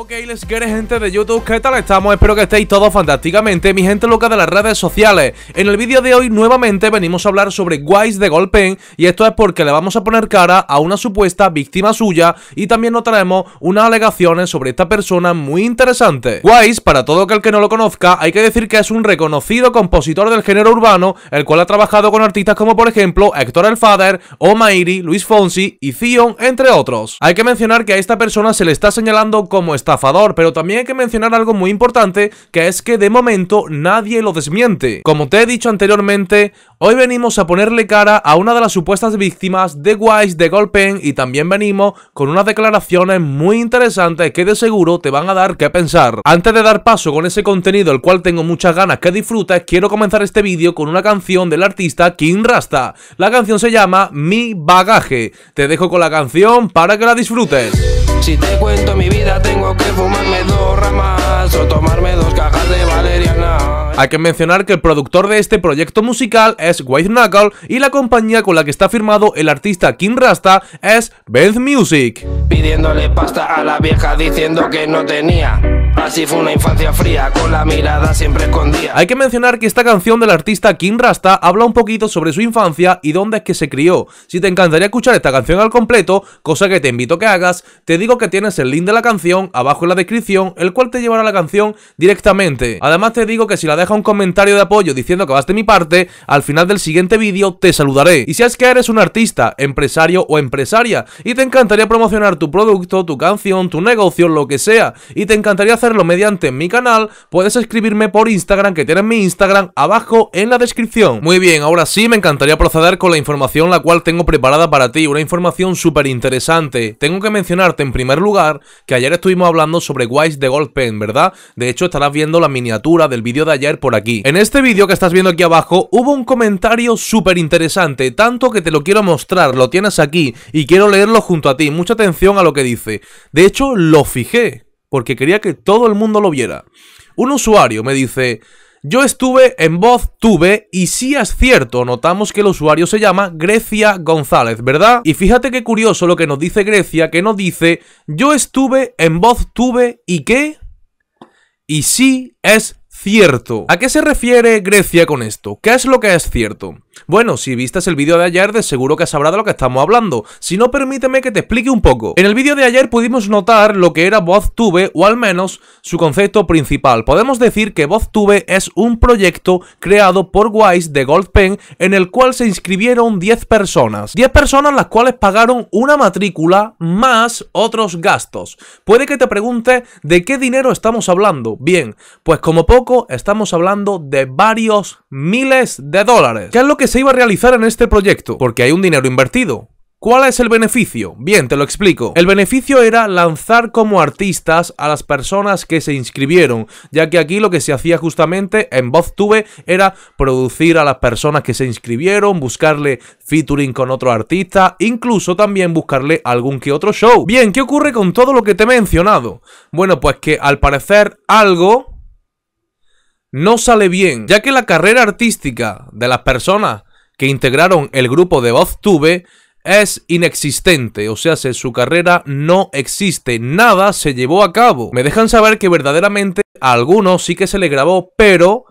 Ok, les quiere gente de YouTube, ¿qué tal estamos? Espero que estéis todos fantásticamente, mi gente loca de las redes sociales. En el vídeo de hoy nuevamente venimos a hablar sobre Wise de Golpen y esto es porque le vamos a poner cara a una supuesta víctima suya y también nos traemos unas alegaciones sobre esta persona muy interesante. Wise, para todo aquel que no lo conozca, hay que decir que es un reconocido compositor del género urbano, el cual ha trabajado con artistas como por ejemplo Héctor El Fader, Omairi, Luis Fonsi y Zion, entre otros. Hay que mencionar que a esta persona se le está señalando como pero también hay que mencionar algo muy importante, que es que de momento nadie lo desmiente. Como te he dicho anteriormente, hoy venimos a ponerle cara a una de las supuestas víctimas de Wise, de Golpen, y también venimos con unas declaraciones muy interesantes que de seguro te van a dar que pensar. Antes de dar paso con ese contenido, el cual tengo muchas ganas que disfrutes, quiero comenzar este vídeo con una canción del artista King Rasta. La canción se llama Mi Bagaje. Te dejo con la canción para que la disfrutes. Si te cuento mi vida, tengo que fumarme dos ramas o tomarme dos cajas de valeriana. Hay que mencionar que el productor de este proyecto musical es White Knuckle y la compañía con la que está firmado el artista Kim Rasta es Benz Music. Pidiéndole pasta a la vieja diciendo que no tenía. Así fue una infancia fría, con la mirada siempre escondida. Hay que mencionar que esta canción del artista Kim Rasta habla un poquito sobre su infancia y dónde es que se crió. Si te encantaría escuchar esta canción al completo, cosa que te invito a que hagas, te digo que tienes el link de la canción abajo en la descripción, el cual te llevará la canción directamente. Además te digo que si la dejas un comentario de apoyo diciendo que vas de mi parte, al final del siguiente vídeo te saludaré. Y si es que eres un artista, empresario o empresaria y te encantaría promocionar tu producto, tu canción, tu negocio, lo que sea, y te encantaría hacer lo mediante mi canal, puedes escribirme por Instagram, que tienes mi Instagram abajo en la descripción. Muy bien, ahora sí, me encantaría proceder con la información la cual tengo preparada para ti, una información súper interesante. Tengo que mencionarte en primer lugar que ayer estuvimos hablando sobre Wise de Pen ¿verdad? De hecho, estarás viendo la miniatura del vídeo de ayer por aquí. En este vídeo que estás viendo aquí abajo, hubo un comentario súper interesante, tanto que te lo quiero mostrar, lo tienes aquí y quiero leerlo junto a ti. Mucha atención a lo que dice. De hecho, lo fijé porque quería que todo el mundo lo viera. Un usuario me dice, yo estuve en voz tuve y sí es cierto, notamos que el usuario se llama Grecia González, ¿verdad? Y fíjate qué curioso lo que nos dice Grecia, que nos dice, yo estuve en voz tuve y qué? Y sí es cierto. ¿A qué se refiere Grecia con esto? ¿Qué es lo que es cierto? Bueno, si viste el vídeo de ayer, de seguro que sabrá de lo que estamos hablando. Si no, permíteme que te explique un poco. En el vídeo de ayer pudimos notar lo que era VozTube, o al menos su concepto principal. Podemos decir que VozTube es un proyecto creado por Wise de GoldPen, en el cual se inscribieron 10 personas. 10 personas las cuales pagaron una matrícula más otros gastos. Puede que te preguntes de qué dinero estamos hablando. Bien, pues como poco estamos hablando de varios miles de dólares. ¿Qué es lo que se iba a realizar en este proyecto? Porque hay un dinero invertido. ¿Cuál es el beneficio? Bien, te lo explico. El beneficio era lanzar como artistas a las personas que se inscribieron, ya que aquí lo que se hacía justamente en VozTube era producir a las personas que se inscribieron, buscarle featuring con otro artista, incluso también buscarle algún que otro show. Bien, ¿qué ocurre con todo lo que te he mencionado? Bueno, pues que al parecer algo no sale bien, ya que la carrera artística de las personas que integraron el grupo de Voztube es inexistente, o sea, su carrera no existe, nada se llevó a cabo. Me dejan saber que verdaderamente a algunos sí que se le grabó, pero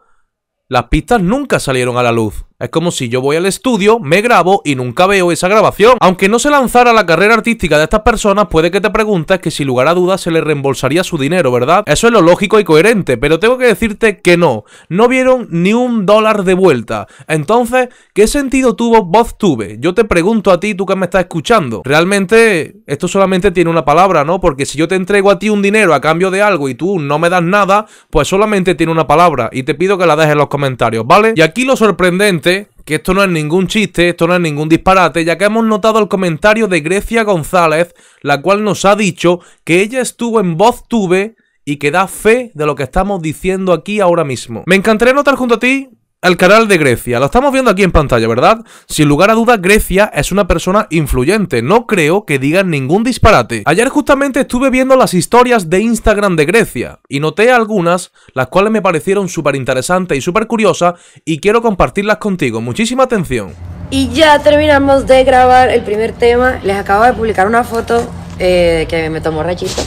las pistas nunca salieron a la luz. Es como si yo voy al estudio, me grabo y nunca veo esa grabación. Aunque no se lanzara la carrera artística de estas personas, puede que te preguntes que sin lugar a dudas se le reembolsaría su dinero, ¿verdad? Eso es lo lógico y coherente, pero tengo que decirte que no. No vieron ni un dólar de vuelta. Entonces, ¿qué sentido tuvo tuve? Yo te pregunto a ti, tú que me estás escuchando. Realmente, esto solamente tiene una palabra, ¿no? Porque si yo te entrego a ti un dinero a cambio de algo y tú no me das nada, pues solamente tiene una palabra. Y te pido que la dejes en los comentarios, ¿vale? Y aquí lo sorprendente que esto no es ningún chiste, esto no es ningún disparate, ya que hemos notado el comentario de Grecia González, la cual nos ha dicho que ella estuvo en voz tuve y que da fe de lo que estamos diciendo aquí ahora mismo. Me encantaría notar junto a ti el canal de Grecia. Lo estamos viendo aquí en pantalla, ¿verdad? Sin lugar a dudas, Grecia es una persona influyente. No creo que digan ningún disparate. Ayer justamente estuve viendo las historias de Instagram de Grecia y noté algunas, las cuales me parecieron súper interesantes y súper curiosas y quiero compartirlas contigo. Muchísima atención. Y ya terminamos de grabar el primer tema. Les acabo de publicar una foto eh, que me tomó Rachito.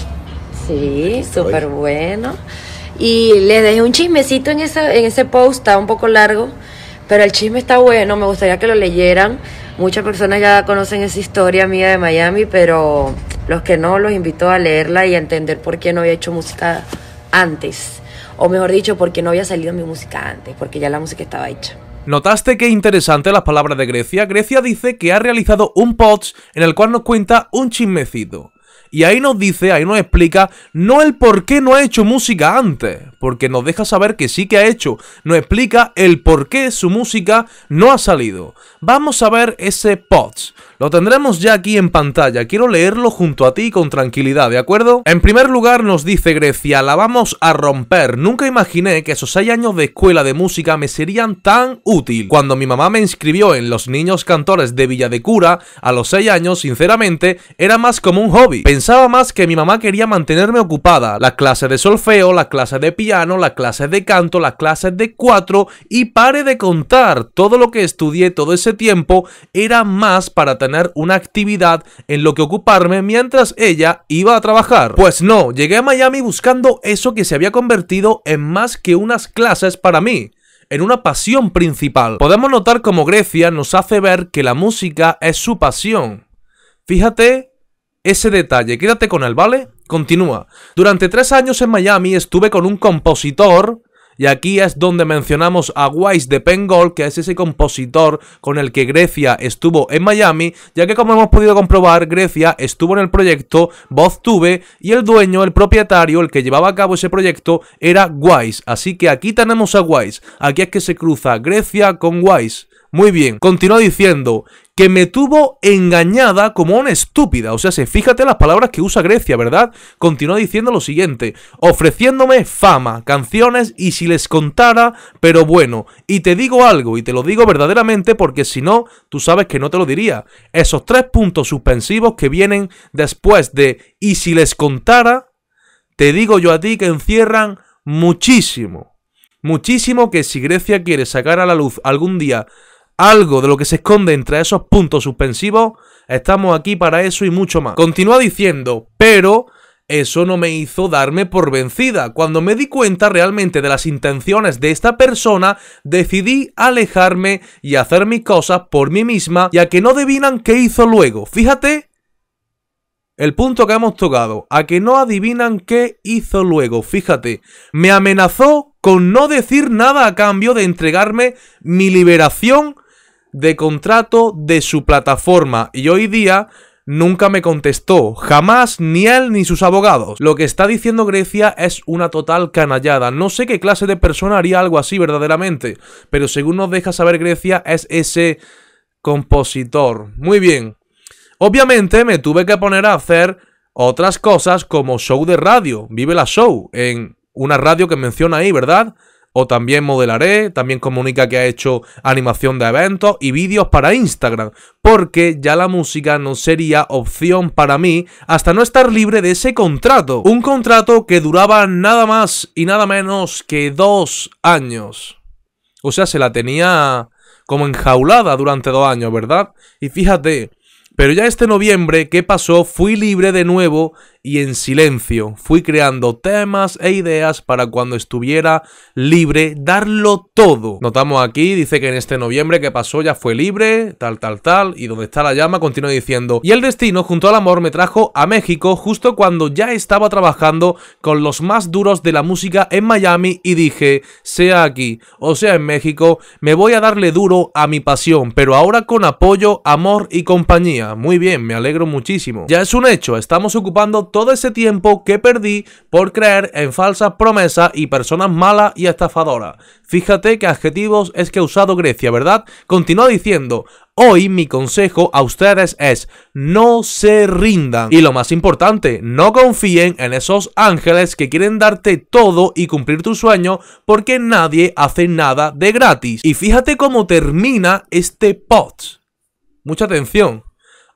Sí, súper bueno. Y les dejé un chismecito en ese, en ese post, está un poco largo, pero el chisme está bueno, me gustaría que lo leyeran. Muchas personas ya conocen esa historia mía de Miami, pero los que no, los invito a leerla y a entender por qué no había hecho música antes. O mejor dicho, por qué no había salido mi música antes, porque ya la música estaba hecha. ¿Notaste qué interesante las palabras de Grecia? Grecia dice que ha realizado un post en el cual nos cuenta un chismecito. Y ahí nos dice, ahí nos explica, no el por qué no ha hecho música antes, porque nos deja saber que sí que ha hecho, nos explica el por qué su música no ha salido. Vamos a ver ese POTS. Lo tendremos ya aquí en pantalla, quiero leerlo junto a ti con tranquilidad, ¿de acuerdo? En primer lugar nos dice Grecia, la vamos a romper. Nunca imaginé que esos 6 años de escuela de música me serían tan útil. Cuando mi mamá me inscribió en los niños cantores de Villa de Cura, a los 6 años, sinceramente, era más como un hobby. Pensaba más que mi mamá quería mantenerme ocupada. Las clases de solfeo, las clases de piano, las clases de canto, las clases de cuatro y pare de contar. Todo lo que estudié todo ese tiempo era más para tener una actividad en lo que ocuparme mientras ella iba a trabajar. Pues no, llegué a Miami buscando eso que se había convertido en más que unas clases para mí en una pasión principal. Podemos notar cómo Grecia nos hace ver que la música es su pasión. Fíjate ese detalle, quédate con él, ¿vale? Continúa. Durante tres años en Miami estuve con un compositor y aquí es donde mencionamos a Wise de Pengol, que es ese compositor con el que Grecia estuvo en Miami, ya que como hemos podido comprobar, Grecia estuvo en el proyecto Voz Tuve y el dueño, el propietario, el que llevaba a cabo ese proyecto era Wise. Así que aquí tenemos a Wise. Aquí es que se cruza Grecia con Wise. Muy bien, continúa diciendo, que me tuvo engañada como una estúpida. O sea, fíjate las palabras que usa Grecia, ¿verdad? Continúa diciendo lo siguiente, ofreciéndome fama, canciones y si les contara, pero bueno, y te digo algo, y te lo digo verdaderamente porque si no, tú sabes que no te lo diría. Esos tres puntos suspensivos que vienen después de y si les contara, te digo yo a ti que encierran muchísimo. Muchísimo que si Grecia quiere sacar a la luz algún día algo de lo que se esconde entre esos puntos suspensivos, estamos aquí para eso y mucho más. Continúa diciendo, pero eso no me hizo darme por vencida. Cuando me di cuenta realmente de las intenciones de esta persona, decidí alejarme y hacer mis cosas por mí misma, ya que no adivinan qué hizo luego. Fíjate el punto que hemos tocado, a que no adivinan qué hizo luego, fíjate, me amenazó con no decir nada a cambio de entregarme mi liberación de contrato de su plataforma y hoy día nunca me contestó, jamás ni él ni sus abogados. Lo que está diciendo Grecia es una total canallada. No sé qué clase de persona haría algo así verdaderamente, pero según nos deja saber Grecia es ese compositor. Muy bien. Obviamente me tuve que poner a hacer otras cosas como show de radio, Vive la Show, en una radio que menciona ahí, ¿verdad? o también modelaré, también comunica que ha hecho animación de eventos y vídeos para Instagram, porque ya la música no sería opción para mí hasta no estar libre de ese contrato, un contrato que duraba nada más y nada menos que dos años. O sea, se la tenía como enjaulada durante dos años, ¿verdad? Y fíjate, pero ya este noviembre, ¿qué pasó? Fui libre de nuevo y en silencio fui creando temas e ideas para cuando estuviera libre darlo todo. Notamos aquí, dice que en este noviembre que pasó ya fue libre, tal, tal, tal, y donde está la llama continúa diciendo, y el destino junto al amor me trajo a México justo cuando ya estaba trabajando con los más duros de la música en Miami y dije, sea aquí o sea en México, me voy a darle duro a mi pasión, pero ahora con apoyo, amor y compañía. Muy bien, me alegro muchísimo. Ya es un hecho, estamos ocupando todo ese tiempo que perdí por creer en falsas promesas y personas malas y estafadoras. Fíjate qué adjetivos es que ha usado Grecia, ¿verdad? Continúa diciendo, hoy mi consejo a ustedes es no se rindan. Y lo más importante, no confíen en esos ángeles que quieren darte todo y cumplir tu sueño porque nadie hace nada de gratis. Y fíjate cómo termina este pot. Mucha atención.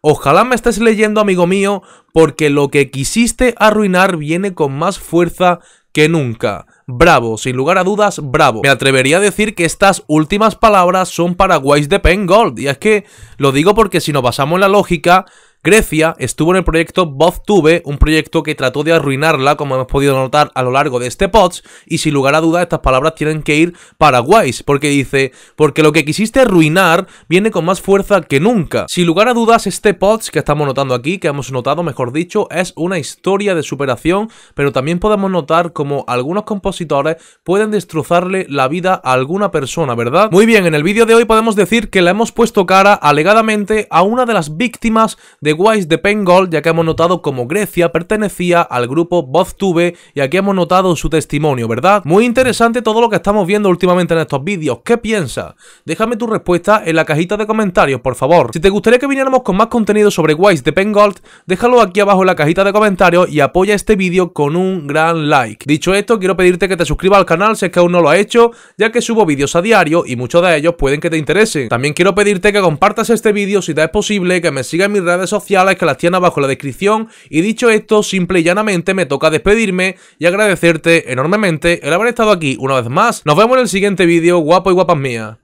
Ojalá me estés leyendo, amigo mío, porque lo que quisiste arruinar viene con más fuerza que nunca. Bravo, sin lugar a dudas, bravo. Me atrevería a decir que estas últimas palabras son para de Pen Gold, y es que lo digo porque si nos basamos en la lógica, Grecia estuvo en el proyecto Tuve un proyecto que trató de arruinarla, como hemos podido notar a lo largo de este pod, y sin lugar a dudas estas palabras tienen que ir para porque dice, porque lo que quisiste arruinar viene con más fuerza que nunca. Sin lugar a dudas, este pod que estamos notando aquí, que hemos notado, mejor dicho, es una historia de superación, pero también podemos notar como algunos compositores pueden destrozarle la vida a alguna persona, ¿verdad? Muy bien, en el vídeo de hoy podemos decir que le hemos puesto cara alegadamente a una de las víctimas de Wise de Pengold, ya que hemos notado como Grecia pertenecía al grupo Voztube y aquí hemos notado su testimonio, ¿verdad? Muy interesante todo lo que estamos viendo últimamente en estos vídeos. ¿Qué piensas? Déjame tu respuesta en la cajita de comentarios, por favor. Si te gustaría que viniéramos con más contenido sobre Wise de Pengold, déjalo aquí abajo en la cajita de comentarios y apoya este vídeo con un gran like. Dicho esto, quiero pedirte que te suscribas al canal si es que aún no lo has hecho, ya que subo vídeos a diario y muchos de ellos pueden que te interesen. También quiero pedirte que compartas este vídeo si te es posible, que me sigas en mis redes sociales sociales que las tienes en la descripción y dicho esto, simple y llanamente me toca despedirme y agradecerte enormemente el haber estado aquí una vez más. Nos vemos en el siguiente vídeo, guapo y guapas mías.